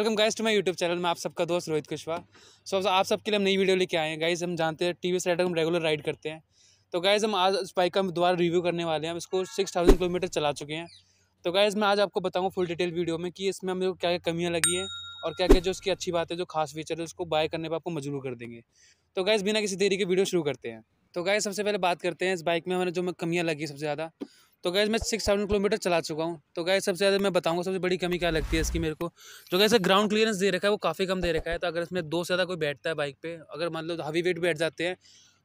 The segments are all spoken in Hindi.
welcome guys to my YouTube channel में आप सबका दोस्त रोहित कुशवाहा सो आप सबके लिए हम नई वीडियो लेके आए हैं गाइस हम जानते हैं टी वी हम रेगुलर राइड करते हैं तो गाइस हम आज उस बाइक का दोबारा रिव्यू करने वाले हैं हम इसको सिक्स थाउजेंड किलोमीटर चला चुके हैं तो गाइस मैं आज आपको बताऊँगा फुल डिटेल वीडियो में कि इसमें हमें क्या क्या कमियाँ लगी हैं और क्या क्या जो उसकी अच्छी बात है जो खास फीचर है उसको बाय करने पर आपको मजबूर कर देंगे तो गाइज़ बिना किसी देरी के वीडियो शुरू करते हैं तो गाय सबसे पहले बात करते हैं इस बाइक में हमें जो कमियाँ लगी सबसे ज़्यादा तो गैस मैं सिक्स सेवन किलोमीटर चला चुका हूँ तो गैस सबसे ज़्यादा मैं बताऊँगा सबसे बड़ी कमी क्या लगती है इसकी मेरे को जो गैस ग्राउंड क्लियरेंस दे रखा है वो काफ़ी कम दे रखा है तो अगर इसमें दो से ज़्यादा कोई बैठता है बाइक पर अगर मतलब हवी वेट बैठ जाते हैं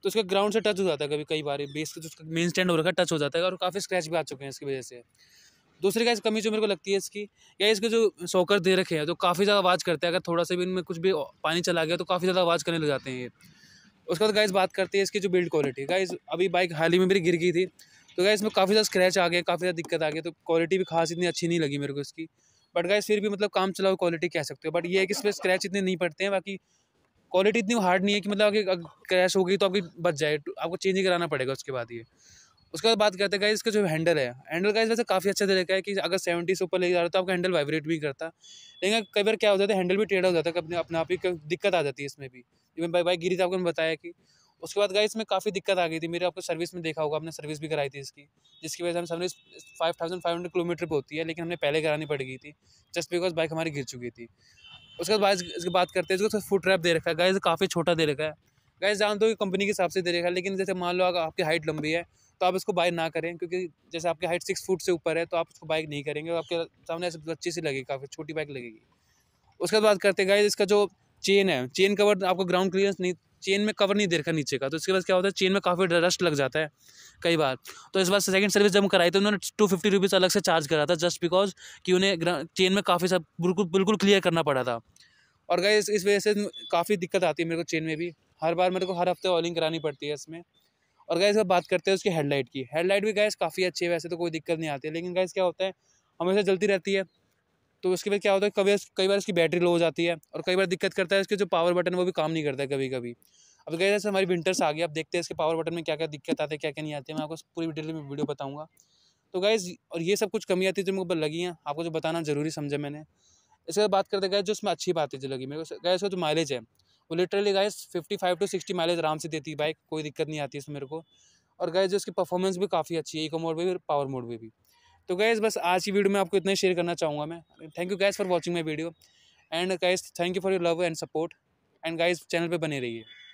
तो उसका ग्राउंड से टच हो जाता है कभी कई बार बेस का जो उसका मेन स्टैंड हो रखा है टच हो जाता है और काफ़ी स्क्रैच भी आ चुके हैं इसकी वजह से दूसरी गैस कमी जो मेरे को लगती है इसकी या इसके जो सॉकर दे रखे हैं तो काफ़ी ज़्यादा आवाज़ करते हैं अगर थोड़ा सा भी इनमें कुछ भी पानी चला गया तो काफ़ी ज़्यादा आवाज़ करने लग जाते हैं ये उसके बाद गैस बात करते हैं इसकी जो बिल्ड क्वालिटी गाइज अभी बाइक हाल ही में मेरी गिर गई थी तो गाय इसमें काफ़ी ज़्यादा स्क्रैच आ गया काफ़ी ज़्यादा दिक्कत आ गई तो क्वालिटी भी खास इतनी अच्छी नहीं लगी मेरे को इसकी बट गाय फिर भी मतलब काम चलाओ क्वालिटी कह सकते हो बट ये है कि इस पर स्क्रैच इतने नहीं पड़ते हैं बाकी क्वालिटी इतनी हार्ड नहीं है कि मतलब अगर क्रैश हो गई तो आपकी बच जाए आपको चेंज ही कराना पड़ेगा उसके बाद ये उसके बाद बात करते हैं इसका जो हैंडल है हैंडल गाइस वैसे काफ़ी अच्छा तरीका है कि अगर सेवेंटी से ऊपर ले जा रहा तो आपका हैंडल वाइब्रेट भी करता लेकिन कई बार क्या हो जाता है हैंडल भी टेढ़ा हो जाता है अपने अपने आप ही दिक्कत आ जाती है इसमें भी जब बाइक गिरी तो आपको बताया कि उसके बाद गाइस में काफ़ी दिक्कत आ गई थी मेरे आपको सर्विस में देखा होगा आपने सर्विस भी कराई थी इसकी जिसकी वजह से हम service five thousand five hundred kilometre पर होती है लेकिन हमने पहले करानी पड़ गई थी जस्ट बिकॉज बाइक हमारी गिर चुकी थी उसके बाद इसकी बात करते हैं इसको फुट तो रैप दे रखा है गाइज काफ़ी छोटा दे रखा है गाइज जानते हो कि कंपनी के हिसाब से दे रखा है लेकिन जैसे मान लो अगर आपकी हाइट लंबी है तो आप इसको बाइक ना करें क्योंकि जैसे आपकी हाइट सिक्स फुट से ऊपर है तो आप उसको बाइक नहीं करेंगे आपके सामने ऐसे अच्छी सी लगेगी काफ़ी छोटी बाइक लगेगी उसके बाद बात करते गाइज इसका जो चेन है चेन कवर आपको ग्राउंड क्लियरेंस नहीं चेन में कवर नहीं दे रखा नीचे का तो इसके बाद क्या होता है चेन में काफ़ी डस्ट लग जाता है कई बार तो इस बार सेकंड सर्विस जब कराई तो उन्होंने टू फिफ्टी रुपीज़ अलग से चार्ज करा था जस्ट बिकॉज कि उन्हें चेन में काफ़ी सब बिल्कुल बिल्कुल क्लियर करना पड़ा था और गए इस वजह से काफ़ी दिक्कत आती है मेरे को चेन में भी हर बार मेरे को हर हफ्ते ऑयलिंग करानी पड़ती है इसमें और गए अब बात करते हैं उसकी हेडलाइट की हेडलाइट भी गए काफ़ी अच्छी है वैसे तो कोई दिक्कत नहीं आती है लेकिन गए क्या होता है हमेशा जलती रहती है तो उसके बाद क्या होता है कभी कई बार इसकी बैटरी लो हो जाती है और कई बार दिक्कत करता है इसके जो पावर बटन वो भी काम नहीं करता है कभी कभी अब गए जैसे हमारी विंटर्स आ गई आप देखते हैं इसके पावर बटन में क्या क्या दिक्कत आती है क्या क्या नहीं आती है मैं आपको पूरी डिटेल में वीडियो बताऊँगा तो गाइज़ और ये सब कुछ कमी आती है जो मुझे लगी हैं आपको जो बताना ज़रूरी समझा मैंने इसके बाद बात करते गए जो उसमें अच्छी बात है जो लगी मेरे को गए इसका जो माइलेज है वो literally fifty five to sixty mileage आराम से देती है बाइक कोई दिक्कत नहीं आती इसमें मेरे को और गए जो इसकी परफॉर्मेंस भी काफ़ी अच्छी है इको मोड में भी पावर मोड में भी तो गैस बस आज की वीडियो में आपको इतना ही शेयर करना चाहूँगा मैं thank you guys for watching my video and guys thank you for your love and support and guys channel पर बने रहिए